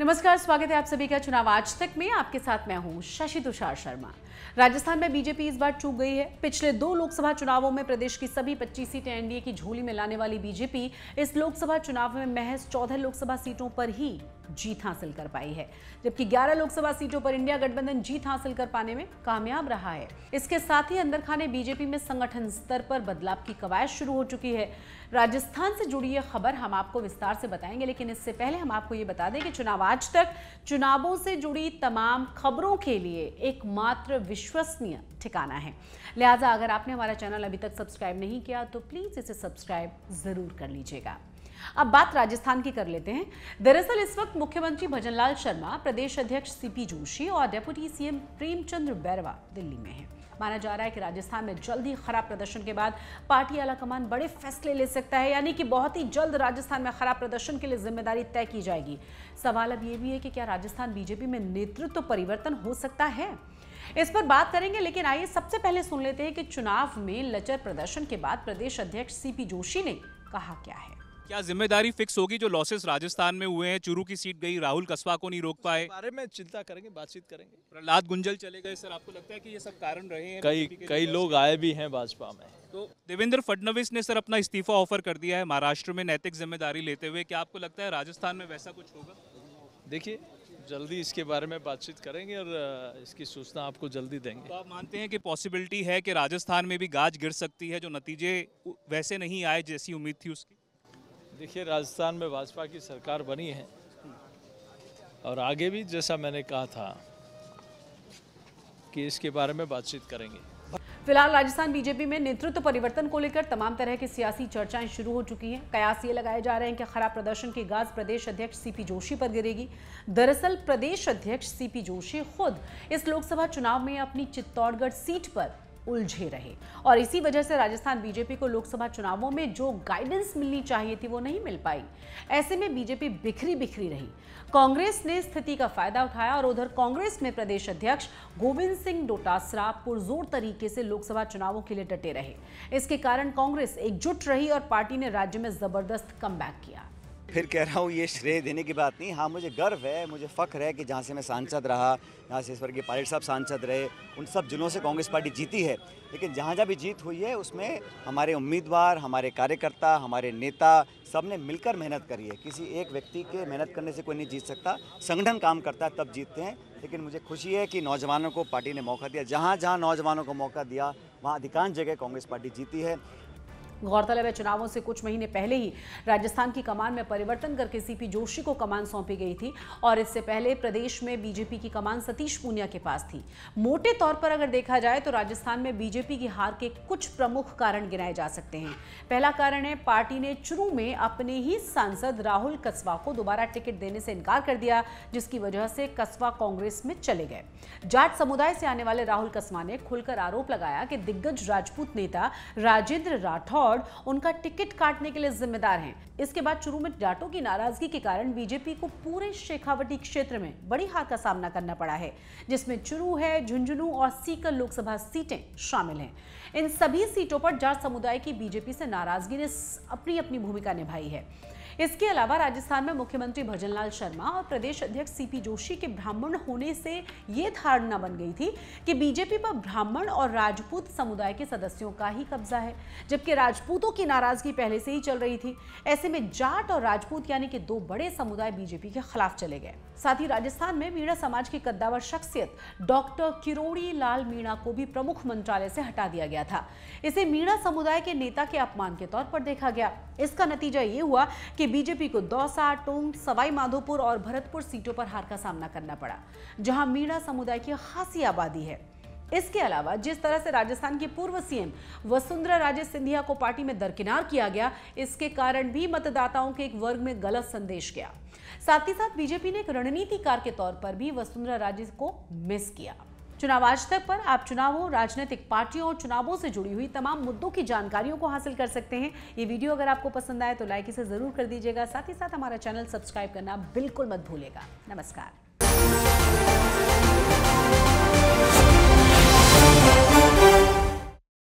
नमस्कार स्वागत है आप सभी का चुनाव आज तक में आपके साथ मैं हूं शशि तुषार शर्मा राजस्थान में बीजेपी इस बार चूक गई है पिछले दो लोकसभा चुनावों में प्रदेश की सभी 25 सीटें एनडीए की झोली में लाने वाली बीजेपी इस लोकसभा चुनाव में महज 14 लोकसभा सीटों पर ही जीत हासिल कर पाई है जबकि 11 लोकसभा सीटों पर इंडिया गठबंधन जीत हासिल कर पाने में कामयाब रहा है इसके साथ ही अंदर खाने बीजेपी में संगठन स्तर पर बदलाव की कवायद शुरू हो चुकी है राजस्थान से जुड़ी यह खबर हम आपको विस्तार से बताएंगे लेकिन इससे पहले हम आपको ये बता दें कि चुनाव आज तक चुनावों से जुड़ी तमाम खबरों के लिए एकमात्र विश्वसनीय ठिकाना है लिहाजा अगर आपने हमारा चैनल अभी तक सब्सक्राइब नहीं किया तो प्लीज़ इसे सब्सक्राइब ज़रूर कर लीजिएगा अब बात राजस्थान की कर लेते हैं दरअसल इस वक्त मुख्यमंत्री भजनलाल शर्मा प्रदेश अध्यक्ष सीपी जोशी और डेप्यूटी सीएम प्रेमचंद्र बैरवा दिल्ली में हैं माना जा रहा है कि राजस्थान में जल्द ही खराब प्रदर्शन के बाद पार्टी आला कमान बड़े फैसले ले सकता है यानी कि बहुत ही जल्द राजस्थान में खराब प्रदर्शन के लिए जिम्मेदारी तय की जाएगी सवाल अब ये भी है कि क्या राजस्थान बीजेपी में नेतृत्व परिवर्तन हो सकता है इस पर बात करेंगे लेकिन आइए सबसे पहले सुन लेते हैं कि चुनाव में लचर प्रदर्शन के बाद प्रदेश अध्यक्ष सीपी जोशी ने कहा क्या है क्या जिम्मेदारी फिक्स होगी जो लॉसेस राजस्थान में हुए हैं चुरू की सीट गई राहुल कस्बा को नहीं रोक पाए बारे में चिंता करेंगे बातचीत करेंगे प्रहलाद गुंजल चले गए सर आपको लगता है कि ये सब कारण रहे हैं कई कई लोग आए भी हैं भाजपा में तो देवेंद्र फडणवीस ने सर अपना इस्तीफा ऑफर कर दिया है महाराष्ट्र में नैतिक जिम्मेदारी लेते हुए क्या आपको लगता है राजस्थान में वैसा कुछ होगा देखिए जल्दी इसके बारे में बातचीत करेंगे और इसकी सूचना आपको जल्दी देंगे तो आप मानते हैं कि पॉसिबिलिटी है कि राजस्थान में भी गाज गिर सकती है जो नतीजे वैसे नहीं आए जैसी उम्मीद थी उसकी देखिए राजस्थान में भाजपा की सरकार बनी है और आगे भी जैसा मैंने कहा था कि इसके बारे में बातचीत करेंगे फिलहाल राजस्थान बीजेपी में नेतृत्व परिवर्तन को लेकर तमाम तरह की सियासी चर्चाएं शुरू हो चुकी हैं कयास ये लगाए जा रहे हैं कि खराब प्रदर्शन की गाज प्रदेश अध्यक्ष सीपी जोशी पर गिरेगी दरअसल प्रदेश अध्यक्ष सीपी जोशी खुद इस लोकसभा चुनाव में अपनी चित्तौड़गढ़ सीट पर उलझे रहे और इसी वजह से राजस्थान बीजेपी को लोकसभा चुनावों में जो गाइडेंस मिलनी चाहिए थी वो नहीं मिल पाई ऐसे में बीजेपी बिखरी बिखरी रही कांग्रेस ने स्थिति का फायदा उठाया और उधर कांग्रेस में प्रदेश अध्यक्ष गोविंद सिंह डोटासरा पुरजोर तरीके से लोकसभा चुनावों के लिए डटे रहे इसके कारण कांग्रेस एकजुट रही और पार्टी ने राज्य में जबरदस्त कम किया फिर कह रहा हूँ ये श्रेय देने की बात नहीं हाँ मुझे गर्व है मुझे फ़ख्र है कि जहाँ से मैं सांसद रहा जहाँ से के पायलट साहब सांसद रहे उन सब जिलों से कांग्रेस पार्टी जीती है लेकिन जहाँ जहाँ भी जीत हुई है उसमें हमारे उम्मीदवार हमारे कार्यकर्ता हमारे नेता सब ने मिलकर मेहनत करी है किसी एक व्यक्ति के मेहनत करने से कोई नहीं जीत सकता संगठन काम करता है तब जीतते हैं लेकिन मुझे खुशी है कि नौजवानों को पार्टी ने मौका दिया जहाँ जहाँ नौजवानों को मौका दिया वहाँ अधिकांश जगह कांग्रेस पार्टी जीती है गौरतलब है चुनावों से कुछ महीने पहले ही राजस्थान की कमान में परिवर्तन करके सीपी जोशी को कमान सौंपी गई थी और इससे पहले प्रदेश में बीजेपी की कमान सतीश पूनिया के पास थी मोटे तौर पर अगर देखा जाए तो राजस्थान में बीजेपी की हार के कुछ प्रमुख कारण गिनाए जा सकते हैं पहला कारण है पार्टी ने चुरू में अपने ही सांसद राहुल कस्बा को दोबारा टिकट देने से इनकार कर दिया जिसकी वजह से कस्बा कांग्रेस में चले गए जाट समुदाय से आने वाले राहुल कस्बा ने खुलकर आरोप लगाया कि दिग्गज राजपूत नेता राजेंद्र राठौर रिकॉर्ड उनका टिकट काटने के लिए जिम्मेदार हैं इसके बाद शुरू में डाटो की नाराजगी के कारण बीजेपी को पूरे शेखावटी क्षेत्र में बड़ी हार का सामना करना पड़ा है जिसमें चुरू है झुंझुनू और सीकर लोकसभा सीटें शामिल हैं इन सभी सीटों पर जाट समुदाय की बीजेपी से नाराजगी ने अपनी अपनी भूमिका निभाई है इसके अलावा राजस्थान में मुख्यमंत्री भजनलाल शर्मा और प्रदेश अध्यक्ष सीपी जोशी के ब्राह्मण होने से ये धारणा बन गई थी कि बीजेपी पर ब्राह्मण और राजपूत समुदाय के सदस्यों का ही कब्जा है जबकि राजपूतों की नाराजगी पहले से ही चल रही थी ऐसे में जाट और राजपूत यानी कि दो बड़े समुदाय बीजेपी के खिलाफ चले गए साथ ही राजस्थान में मीणा समाज की कद्दावर शख्सियत डॉक्टर किरोड़ी लाल मीणा को भी प्रमुख मंत्रालय से हटा दिया गया था इसे मीणा समुदाय के नेता के अपमान के तौर पर देखा गया इसका नतीजा ये हुआ कि कि बीजेपी को दौसा टोंग सवाई माधोपुर और भरतपुर सीटों पर हार का सामना करना पड़ा जहां मीणा समुदाय की खासी आबादी है इसके अलावा जिस तरह से राजस्थान की पूर्व सीएम वसुंधरा राजे सिंधिया को पार्टी में दरकिनार किया गया इसके कारण भी मतदाताओं के एक वर्ग में गलत संदेश गया साथ ही साथ बीजेपी ने एक रणनीतिकार के तौर पर भी वसुंधरा राजे को मिस किया चुनाव आज तक पर आप चुनावों राजनीतिक पार्टियों और चुनावों से जुड़ी हुई तमाम मुद्दों की जानकारियों को हासिल कर सकते हैं ये वीडियो अगर आपको पसंद आए तो लाइक इसे ज़रूर कर दीजिएगा साथ ही साथ हमारा चैनल सब्सक्राइब करना बिल्कुल मत भूलेगा नमस्कार